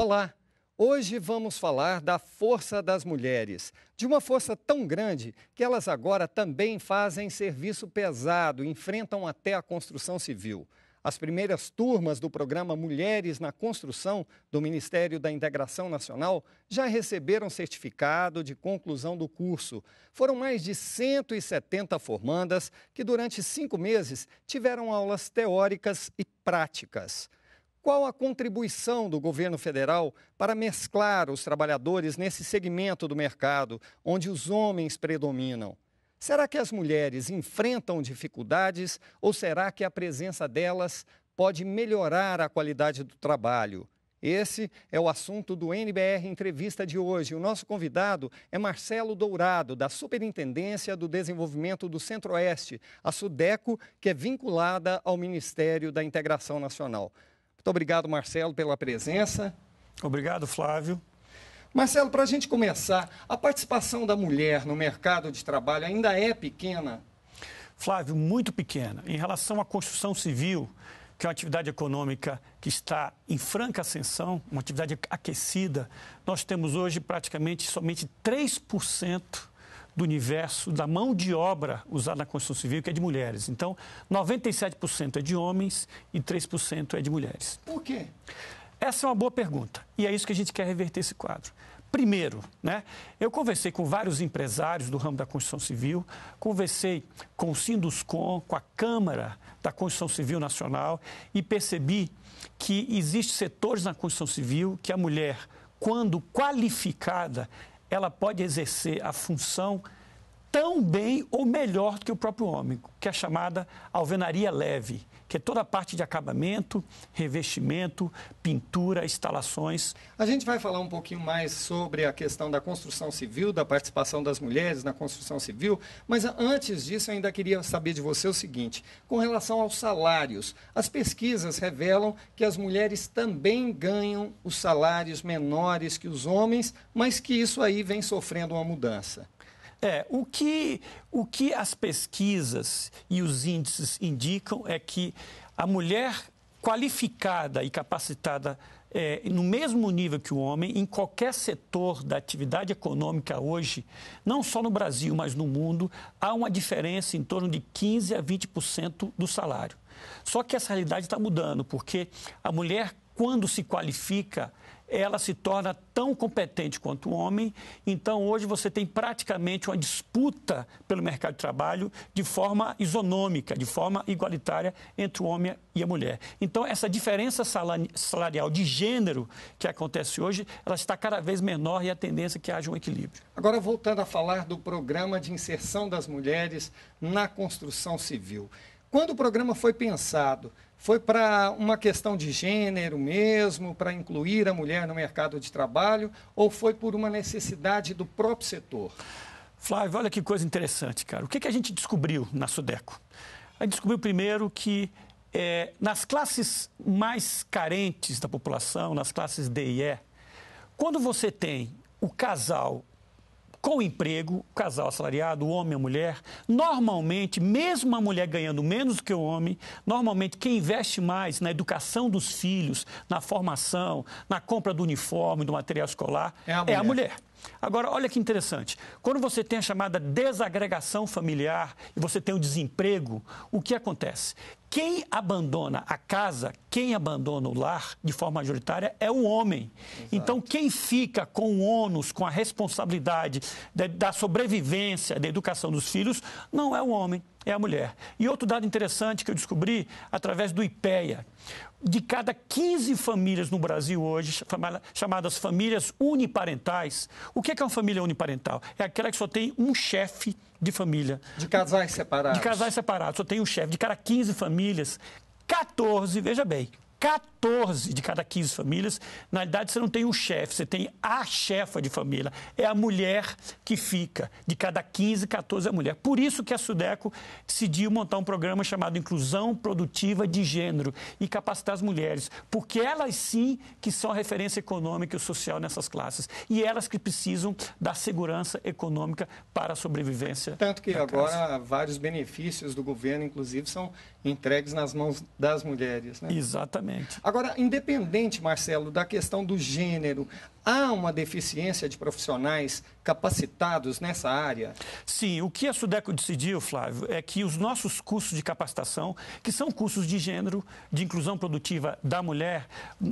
Olá! Hoje vamos falar da força das mulheres, de uma força tão grande que elas agora também fazem serviço pesado, enfrentam até a construção civil. As primeiras turmas do programa Mulheres na Construção do Ministério da Integração Nacional já receberam certificado de conclusão do curso. Foram mais de 170 formandas que, durante cinco meses, tiveram aulas teóricas e práticas qual a contribuição do governo federal para mesclar os trabalhadores nesse segmento do mercado onde os homens predominam? Será que as mulheres enfrentam dificuldades ou será que a presença delas pode melhorar a qualidade do trabalho? Esse é o assunto do NBR Entrevista de hoje. O nosso convidado é Marcelo Dourado, da Superintendência do Desenvolvimento do Centro-Oeste, a SUDECO, que é vinculada ao Ministério da Integração Nacional. Muito obrigado, Marcelo, pela presença. Obrigado, Flávio. Marcelo, para a gente começar, a participação da mulher no mercado de trabalho ainda é pequena? Flávio, muito pequena. Em relação à construção civil, que é uma atividade econômica que está em franca ascensão, uma atividade aquecida, nós temos hoje praticamente somente 3% do universo da mão de obra usada na construção civil, que é de mulheres. Então, 97% é de homens e 3% é de mulheres. Por quê? Essa é uma boa pergunta. E é isso que a gente quer reverter esse quadro. Primeiro, né, eu conversei com vários empresários do ramo da construção civil, conversei com o Sinduscom, com a Câmara da Construção Civil Nacional e percebi que existem setores na construção civil que a mulher, quando qualificada, ela pode exercer a função tão bem ou melhor do que o próprio homem, que é a chamada alvenaria leve, que é toda a parte de acabamento, revestimento, pintura, instalações. A gente vai falar um pouquinho mais sobre a questão da construção civil, da participação das mulheres na construção civil, mas antes disso eu ainda queria saber de você o seguinte, com relação aos salários, as pesquisas revelam que as mulheres também ganham os salários menores que os homens, mas que isso aí vem sofrendo uma mudança. É, o que, o que as pesquisas e os índices indicam é que a mulher qualificada e capacitada é, no mesmo nível que o homem, em qualquer setor da atividade econômica hoje, não só no Brasil, mas no mundo, há uma diferença em torno de 15% a 20% do salário. Só que essa realidade está mudando, porque a mulher quando se qualifica, ela se torna tão competente quanto o homem. Então, hoje você tem praticamente uma disputa pelo mercado de trabalho de forma isonômica, de forma igualitária entre o homem e a mulher. Então, essa diferença salarial de gênero que acontece hoje, ela está cada vez menor e a tendência é que haja um equilíbrio. Agora, voltando a falar do programa de inserção das mulheres na construção civil. Quando o programa foi pensado, foi para uma questão de gênero mesmo, para incluir a mulher no mercado de trabalho, ou foi por uma necessidade do próprio setor? Flávio, olha que coisa interessante, cara. O que, que a gente descobriu na Sudeco? A gente descobriu primeiro que é, nas classes mais carentes da população, nas classes D e E, quando você tem o casal com emprego, casal assalariado, homem ou mulher, normalmente, mesmo a mulher ganhando menos que o homem, normalmente quem investe mais na educação dos filhos, na formação, na compra do uniforme, do material escolar, é a mulher. É a mulher. Agora, olha que interessante. Quando você tem a chamada desagregação familiar e você tem o desemprego, o que acontece? Quem abandona a casa, quem abandona o lar de forma majoritária é o homem. Exato. Então, quem fica com o ônus, com a responsabilidade da sobrevivência, da educação dos filhos, não é o homem, é a mulher. E outro dado interessante que eu descobri através do IPEA. De cada 15 famílias no Brasil hoje, chamadas famílias uniparentais, o é que é uma família uniparental? É aquela que só tem um chefe de família. De casais separados. De casais separados, só tem um chefe. De cada 15 famílias, 14, veja bem, 14 de cada 15 famílias, na realidade você não tem um chefe, você tem a chefa de família, é a mulher que fica. De cada 15, 14 é a mulher. Por isso que a Sudeco decidiu montar um programa chamado Inclusão Produtiva de Gênero e capacitar as mulheres, porque elas sim que são a referência econômica e social nessas classes e elas que precisam da segurança econômica para a sobrevivência. Tanto que agora classe. vários benefícios do governo, inclusive, são entregues nas mãos das mulheres. Né? Exatamente. Agora, independente, Marcelo, da questão do gênero, há uma deficiência de profissionais capacitados nessa área? Sim, o que a Sudeco decidiu, Flávio, é que os nossos cursos de capacitação, que são cursos de gênero, de inclusão produtiva da mulher,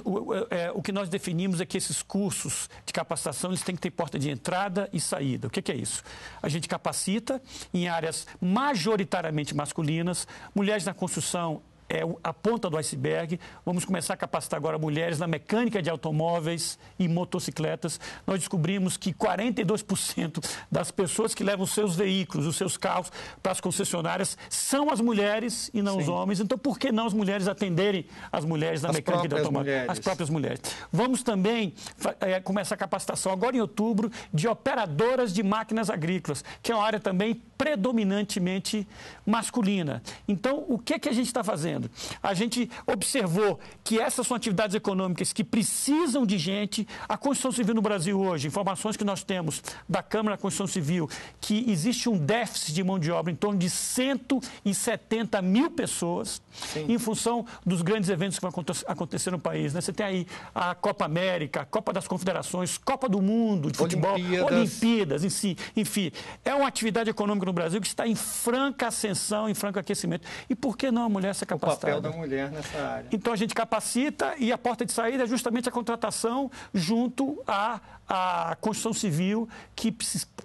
o, é, o que nós definimos é que esses cursos de capacitação eles têm que ter porta de entrada e saída. O que, que é isso? A gente capacita em áreas majoritariamente masculinas, mulheres na construção é a ponta do iceberg. Vamos começar a capacitar agora mulheres na mecânica de automóveis e motocicletas. Nós descobrimos que 42% das pessoas que levam seus veículos, os seus carros para as concessionárias são as mulheres e não Sim. os homens. Então, por que não as mulheres atenderem as mulheres na as mecânica de automóveis? Mulheres. As próprias mulheres. Vamos também é, começar a capacitação agora em outubro de operadoras de máquinas agrícolas, que é uma área também predominantemente masculina. Então, o que, é que a gente está fazendo? acontecendo. A gente observou que essas são atividades econômicas que precisam de gente. A Constituição Civil no Brasil hoje, informações que nós temos da Câmara da Constituição Civil, que existe um déficit de mão de obra em torno de 170 mil pessoas, Sim. em função dos grandes eventos que vão acontecer no país. Né? Você tem aí a Copa América, a Copa das Confederações, Copa do Mundo de futebol, Olimpíadas, Olimpíadas em si, enfim. É uma atividade econômica no Brasil que está em franca ascensão, em franco aquecimento. E por que não a mulher essa capaz capacitada. O papel da mulher nessa área. Então a gente capacita e a porta de saída é justamente a contratação junto à, à construção civil que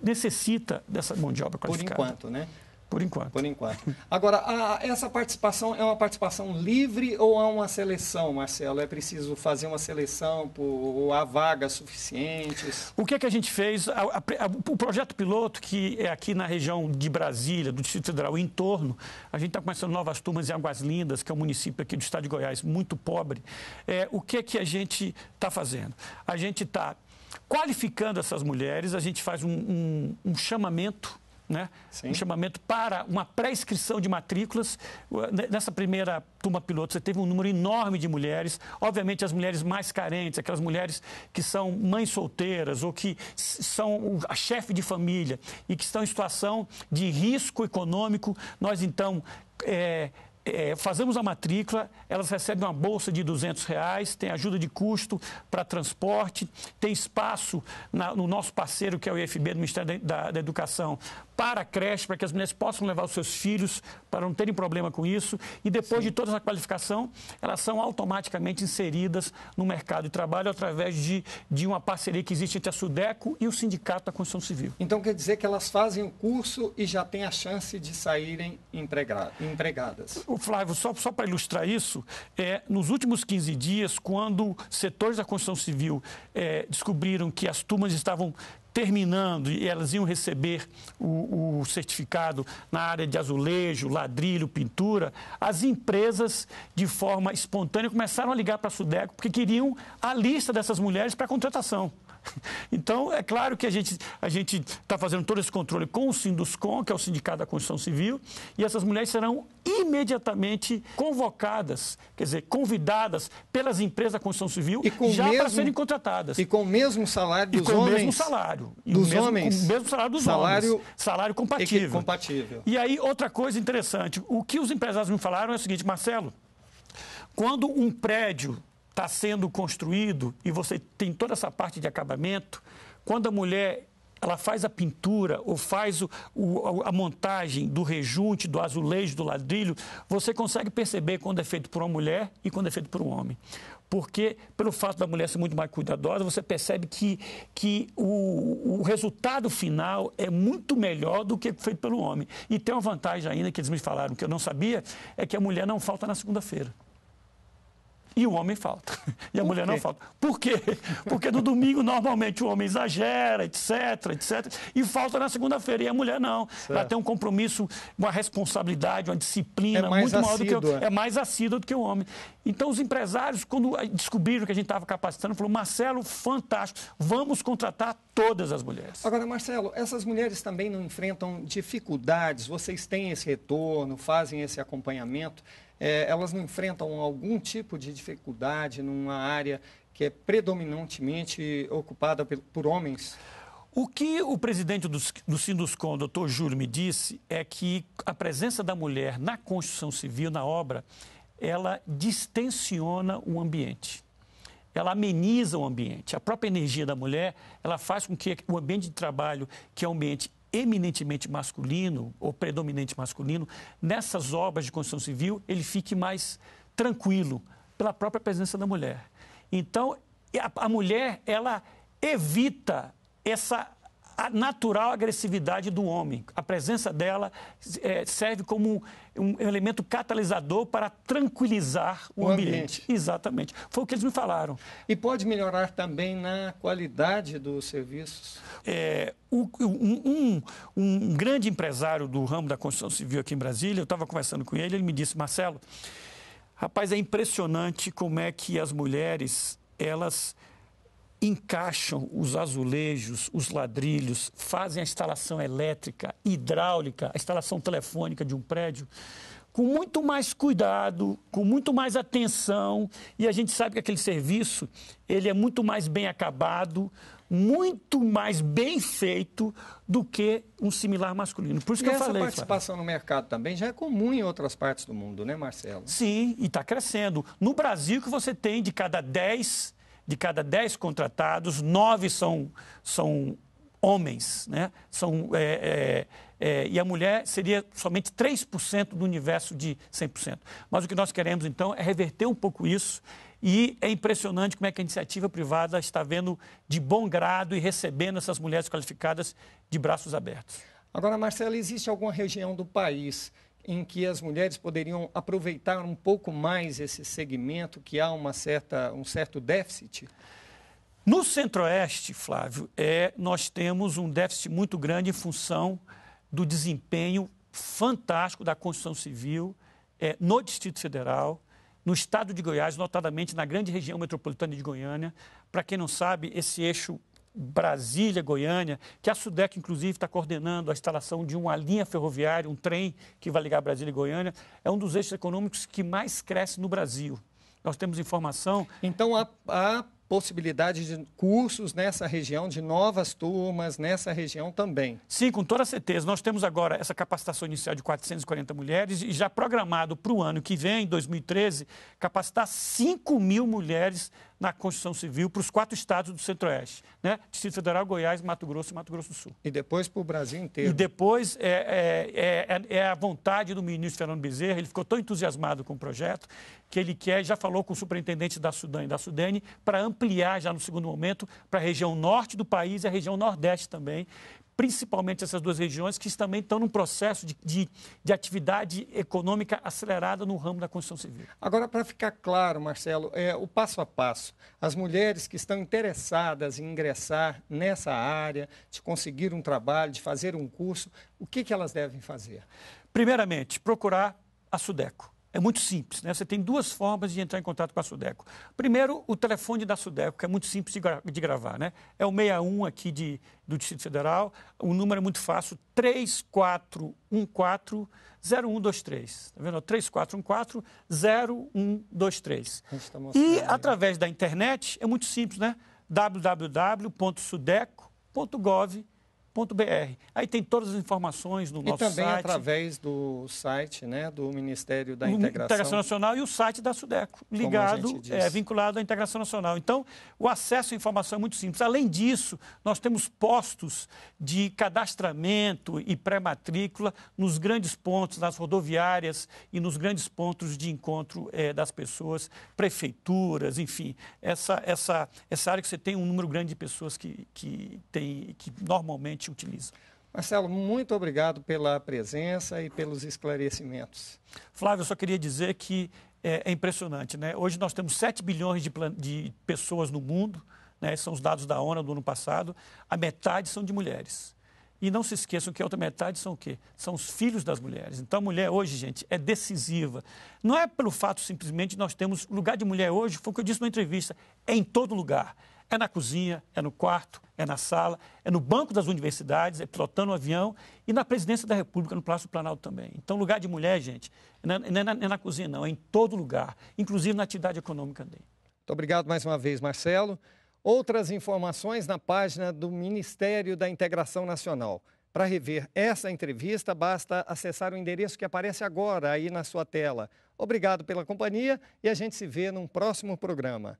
necessita dessa mão de obra qualificada. Por enquanto, né? Por enquanto. Por enquanto. Agora, a, essa participação é uma participação livre ou há é uma seleção, Marcelo? É preciso fazer uma seleção por, ou há vagas suficientes? O que é que a gente fez? A, a, o projeto piloto, que é aqui na região de Brasília, do Distrito Federal, em torno, a gente está começando novas turmas em Águas Lindas, que é um município aqui do estado de Goiás, muito pobre. É, o que é que a gente está fazendo? A gente está qualificando essas mulheres, a gente faz um, um, um chamamento né? um chamamento para uma pré-inscrição de matrículas. Nessa primeira turma piloto, você teve um número enorme de mulheres. Obviamente, as mulheres mais carentes, aquelas mulheres que são mães solteiras ou que são a chefe de família e que estão em situação de risco econômico. Nós, então, é, é, fazemos a matrícula, elas recebem uma bolsa de 200 reais, tem ajuda de custo para transporte, tem espaço na, no nosso parceiro, que é o IFB do Ministério da, da Educação, para a creche, para que as mulheres possam levar os seus filhos, para não terem problema com isso. E depois Sim. de toda essa qualificação, elas são automaticamente inseridas no mercado de trabalho através de, de uma parceria que existe entre a SUDECO e o Sindicato da Construção Civil. Então quer dizer que elas fazem o curso e já têm a chance de saírem empregadas? O Flávio, só, só para ilustrar isso, é, nos últimos 15 dias, quando setores da construção civil é, descobriram que as turmas estavam terminando e elas iam receber o, o, certificado na área de azulejo, ladrilho, pintura, as empresas, de forma espontânea, começaram a ligar para a Sudeco porque queriam a lista dessas mulheres para contratação. Então, é claro que a gente a está fazendo todo esse controle com o Sinduscom, que é o Sindicato da Construção Civil, e essas mulheres serão imediatamente convocadas, quer dizer, convidadas pelas empresas da construção civil já mesmo, para serem contratadas. E com o mesmo salário dos e com homens? o mesmo salário. Dos mesmo, homens? Com o mesmo salário dos salário homens. Salário compatível. compatível. E aí, outra coisa interessante, o que os empresários me falaram é o seguinte, Marcelo, quando um prédio está sendo construído e você tem toda essa parte de acabamento, quando a mulher ela faz a pintura ou faz o, o, a montagem do rejunte, do azulejo, do ladrilho, você consegue perceber quando é feito por uma mulher e quando é feito por um homem. Porque, pelo fato da mulher ser muito mais cuidadosa, você percebe que, que o, o resultado final é muito melhor do que feito pelo homem. E tem uma vantagem ainda que eles me falaram, que eu não sabia, é que a mulher não falta na segunda-feira. E o homem falta. E a Por mulher quê? não falta. Por quê? Porque no domingo, normalmente, o homem exagera, etc, etc. E falta na segunda-feira. E a mulher não. Certo. Ela tem um compromisso, uma responsabilidade, uma disciplina é muito assíduo, maior do que o É. é mais assídua do que o homem. Então, os empresários, quando descobriram que a gente estava capacitando, falaram, Marcelo, fantástico, vamos contratar todas as mulheres. Agora, Marcelo, essas mulheres também não enfrentam dificuldades? Vocês têm esse retorno, fazem esse acompanhamento? é, elas não enfrentam algum tipo de dificuldade numa área que é predominantemente ocupada por homens? O que o presidente do, do Sinduscom, doutor Júlio, me disse é que a presença da mulher na construção civil, na obra, ela distensiona o ambiente. Ela ameniza o ambiente. A própria energia da mulher, ela faz com que o ambiente de trabalho, que é um ambiente eminentemente masculino ou predominante masculino, nessas obras de construção civil ele fique mais tranquilo pela própria presença da mulher. Então, a, a mulher, ela evita essa a natural agressividade do homem. A presença dela é, serve como um, elemento catalisador para tranquilizar o, o ambiente. ambiente. Exatamente. Foi o que eles me falaram. E pode melhorar também na qualidade dos serviços? É, um, um, grande empresário do ramo da construção civil aqui em Brasília, eu estava conversando com ele, ele me disse, Marcelo, rapaz, é impressionante como é que as mulheres, elas encaixam os azulejos, os ladrilhos, fazem a instalação elétrica, hidráulica, a instalação telefônica de um prédio com muito mais cuidado, com muito mais atenção, e a gente sabe que aquele serviço, ele é muito mais bem acabado, muito mais bem feito do que um similar masculino. Por isso e que eu falei. essa participação no mercado também já é comum em outras partes do mundo, né, Marcelo? Sim, e está crescendo. No Brasil, que você tem de cada 10 de cada 10 contratados, 9 são, são homens, né? São, é, é, é, e a mulher seria somente 3% do universo de 100%. Mas o que nós queremos, então, é reverter um pouco isso e é impressionante como é que a iniciativa privada está vendo de bom grado e recebendo essas mulheres qualificadas de braços abertos. Agora, Marcela, existe alguma região do país em que as mulheres poderiam aproveitar um pouco mais esse segmento que há uma certa, um certo déficit? No Centro-Oeste, Flávio, é, nós temos um déficit muito grande em função do desempenho fantástico da construção civil é, no Distrito Federal, no estado de Goiás, notadamente na grande região metropolitana de Goiânia. Para quem não sabe, esse eixo Brasília, Goiânia, que a SUDEC, inclusive, está coordenando a instalação de uma linha ferroviária, um trem que vai ligar Brasília e Goiânia, é um dos eixos econômicos que mais cresce no Brasil. Nós temos informação. Então, a, possibilidade de cursos nessa região, de novas turmas nessa região também. Sim, com toda certeza. Nós temos agora essa capacitação inicial de 440 mulheres e já programado para o ano que vem, 2013, capacitar 5 mil mulheres na Constituição Civil para os quatro estados do Centro-Oeste, né? Distrito Federal, Goiás, Mato Grosso e Mato Grosso do Sul. E depois para o Brasil inteiro. E depois é, é, é, é, a vontade do ministro Fernando Bezerra, ele ficou tão entusiasmado com o projeto que ele quer, já falou com o superintendente da e da Sudene, para ampliar já no segundo momento para a região norte do país e a região nordeste também, principalmente essas duas regiões, que também estão num processo de, de, de atividade econômica acelerada no ramo da construção civil. Agora, para ficar claro, Marcelo, é, o passo a passo, as mulheres que estão interessadas em ingressar nessa área, de conseguir um trabalho, de fazer um curso, o que, que elas devem fazer? Primeiramente, procurar a SUDECO. É muito simples, né? Você tem duas formas de entrar em contato com a Sudeco. Primeiro, o telefone da Sudeco, que é muito simples de, gra de gravar, né? É o 61 aqui de, do Distrito Federal, o número é muito fácil, 3414 0123. Tá vendo? 3414 0123. Tá e aí. Né? através da internet é muito simples, né? www.sudeco.gov .br. Aí tem todas as informações no e nosso site. E também através do site né, do Ministério da Integração. Integração Nacional e o site da Sudeco, ligado, é, vinculado à Integração Nacional. Então, o acesso à informação é muito simples. Além disso, nós temos postos de cadastramento e pré-matrícula nos grandes pontos, nas rodoviárias e nos grandes pontos de encontro é, das pessoas, prefeituras, enfim. Essa, essa, essa área que você tem um número grande de pessoas que, que, tem, que normalmente utiliza. Marcelo, muito obrigado pela presença e pelos esclarecimentos. Flávio, eu só queria dizer que é, é impressionante. Né? Hoje nós temos 7 bilhões de, de pessoas no mundo, né? são os dados da ONU do ano passado, a metade são de mulheres. E não se esqueçam que a outra metade são o quê? São os filhos das mulheres. Então, a mulher hoje, gente, é decisiva. Não é pelo fato simplesmente nós temos lugar de mulher hoje, foi o que eu disse na entrevista, é em todo lugar. É na cozinha, é no quarto, é na sala, é no banco das universidades, é pilotando um avião e na presidência da República, no Palácio Planalto também. Então, lugar de mulher, gente, não é, é na, é na cozinha, não, é em todo lugar, inclusive na atividade econômica dele. Muito obrigado mais uma vez, Marcelo. Outras informações na página do Ministério da Integração Nacional. Para rever essa entrevista, basta acessar o endereço que aparece agora aí na sua tela. Obrigado pela companhia e a gente se vê num próximo programa.